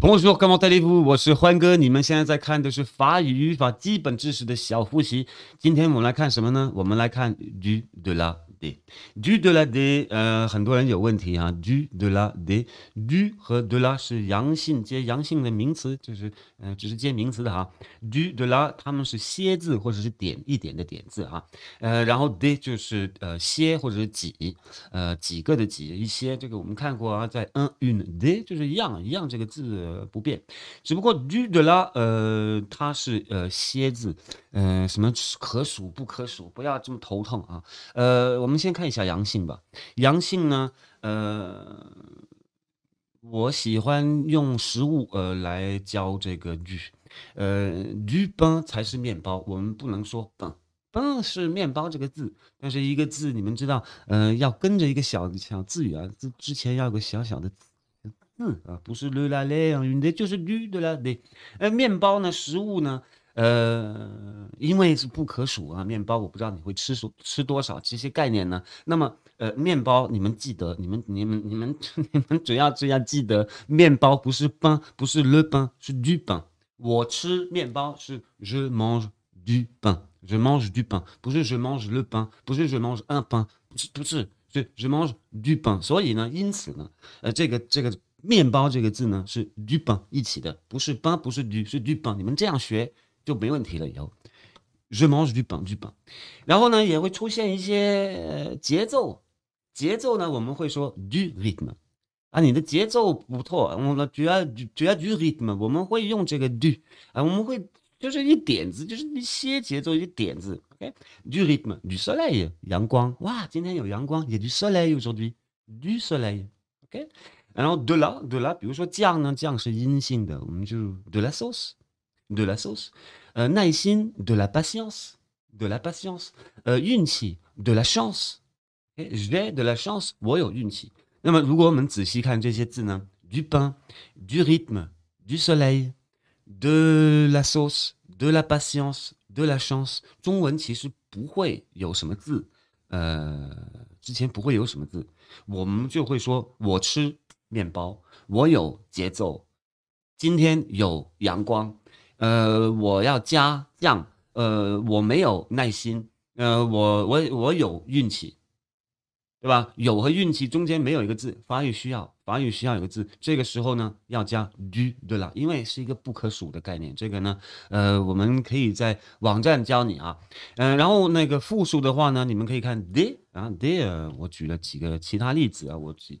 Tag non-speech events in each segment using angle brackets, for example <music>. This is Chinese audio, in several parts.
朋友说：“干嘛戴礼服？我是欢哥。你们现在在看的是法语语法基本知识的小复习。今天我们来看什么呢？我们来看 du de la d e du de la d e 呃，很多人有问题啊。du de la d e d u 和 de la 是阳性接阳性的名词，就是呃，只是接名词的哈。du de la，他们是些字或者是点一点的点字哈。呃，然后 d e 就是呃些或者是几呃几个的几一些。这个我们看过啊，在 un une d e 就是一样一样这个字。”呃，不变，只不过女的啦，呃，它是呃，蝎子，嗯，什么可数不可数，不要这么头痛啊。呃，我们先看一下阳性吧。阳性呢，呃，我喜欢用食物呃来教这个女，呃，女吧才是面包，我们不能说棒棒是面包这个字，但是一个字你们知道，嗯，要跟着一个小小字语啊，之之前要有个小小的。嗯啊，不是 le la le 啊，你就是 le 的 la 呃，面包呢，食物呢，呃，因为是不可数啊，面包我不知道你会吃数吃多少这些概念呢。那么，呃，面包你们记得，你们你们你们 <laughs> 你们主要只要记得，面包不是 pain 不是 le pain 是 du pain。我吃面包是 je mange du pain，je mange du pain，不是 je mange le pain，不是 je mange un pain，不是不是 je mange du pain。所以呢，因此呢，呃，这个这个。面包这个字呢是 du pain 一起的，不是 ban 不是 du 是 du pain，你们这样学就没问题了。以后 je mange du pain，du pain。然后呢也会出现一些节奏，节奏呢我们会说 du rythme 啊，你的节奏不错，我们主要主要 du rythme，我们会用这个 du 啊，我们会就是一点子，就是一些节奏一点子，ok du rythme du soleil 阳光，哇，今天有阳光，il y a du soleil aujourd'hui du soleil，ok。Alors de là, de là, 比如说酱呢，酱是阴性的，我们就 de la sauce, de la sauce. Euh, 耐心 de la patience, de la patience. 运气 euh, de la chance. Eh, je J'ai de la chance, oh, hein. du pain, du rythme, du soleil, de la sauce, de la patience, de la chance. chance 面包，我有节奏，今天有阳光，呃，我要加让，呃，我没有耐心，呃，我我我有运气，对吧？有和运气中间没有一个字，发育需要发育需要有个字，这个时候呢要加 u，对了，因为是一个不可数的概念，这个呢，呃，我们可以在网站教你啊，嗯，然后那个复数的话呢，你们可以看 t h e e 啊 t h e r e 我举了几个其他例子啊，我举。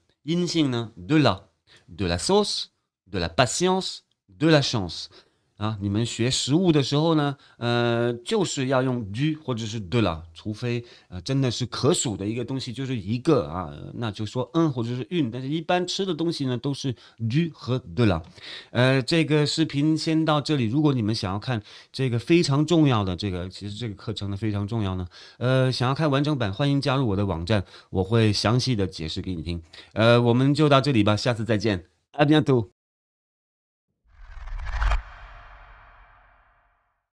signe de là »,« de la sauce, de la patience, de la chance. 啊，你们学食物的时候呢，呃，就是要用 “ju” 或者是“对了”，除非呃真的是可数的一个东西，就是一个啊，那就说“嗯”或者是“运”。但是，一般吃的东西呢，都是 “ju” 和“对了”。呃，这个视频先到这里。如果你们想要看这个非常重要的这个，其实这个课程呢非常重要呢。呃，想要看完整版，欢迎加入我的网站，我会详细的解释给你听。呃，我们就到这里吧，下次再见，阿门亚都。